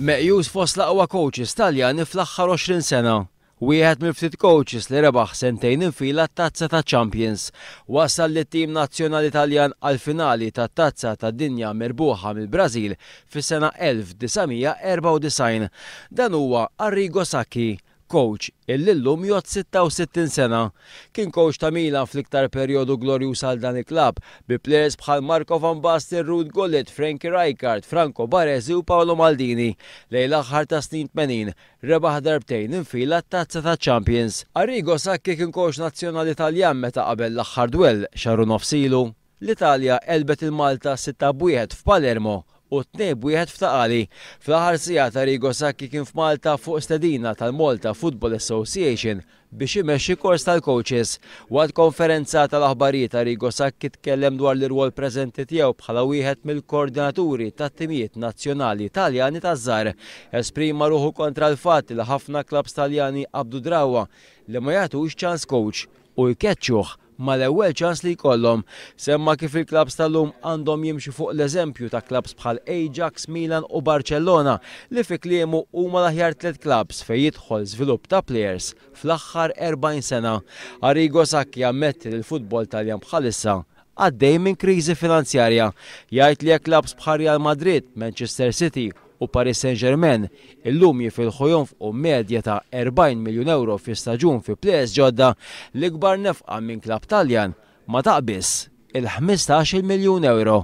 Meqjus fost l-aqwa coaches Taljan fl-axħar 20 sena. Wieħed mill-ftit coaches li rebaħ sentejn infila t-tazza ta' Champions. Wasal li tim nazzjonali Taljan għal-finali ta' tazza ta' dinja merbuħa mill-Brazil fis sena 1994. Dan huwa Arrigo Sacchi coach illum jod 66 sena. Kien coach ta' Milan fl-iktar periodu glorju għal dan il-klab bi plejers bħal Marco Van Basten, Ruud Gullit, Frankie Rijkaard, Franco Baresi u Paolo Maldini. Lejla aħħar ta' snin 80 rebaħ darbtejn infila tazza ta' Champions. Arrigo sakke kien coach nazzjonali Taljan meta qabel l-aħħar duell xarru nofsilu. L-Italja elbet il-Malta 6 f'Palermo u t-nejb wieħed ftaqali. Fl-aħar sija ta' Rigo Sakki kien f'Malta fuq stedina tal-Malta Football Association biex imexxi kors tal-coaches. Wad konferenza tal-aħbarijiet ta' Rigo Sakki tkellem dwar l-irwol preżenti tiegħu bħala wieħed mill-koordinaturi tat-timijiet nazzjonali Taljani taż-żar. Esprima ruħu kontra l-fatt li ħafna klabs Taljani qabdu drawa li ma jagħtux ċans coach u jkeċċuh mal-ewwel ċans li jkollhom. Semma kif il-klabs tal-lum għandhom jimxu fuq l-eżempju ta' klabs bħal Ajax, Milan u Barcellona li fi kliemu huma l-aħjar tliet klabs fejn jidħol zvilup ta' players fl-aħħar 40 sena. Arrigo Sacchi ammetti li l-futbol tal-jam bħalissa għaddej minn kriżi finanzjarja. Jgħid li klabs bħal Real Madrid, Manchester City u Paris Saint-Germain illum jifilħu u medja ta' 40 miljun euro fi staġun fi ples ġodda li gbar nefqa minn klab Taljan ma taqbis il-15 miljun euro.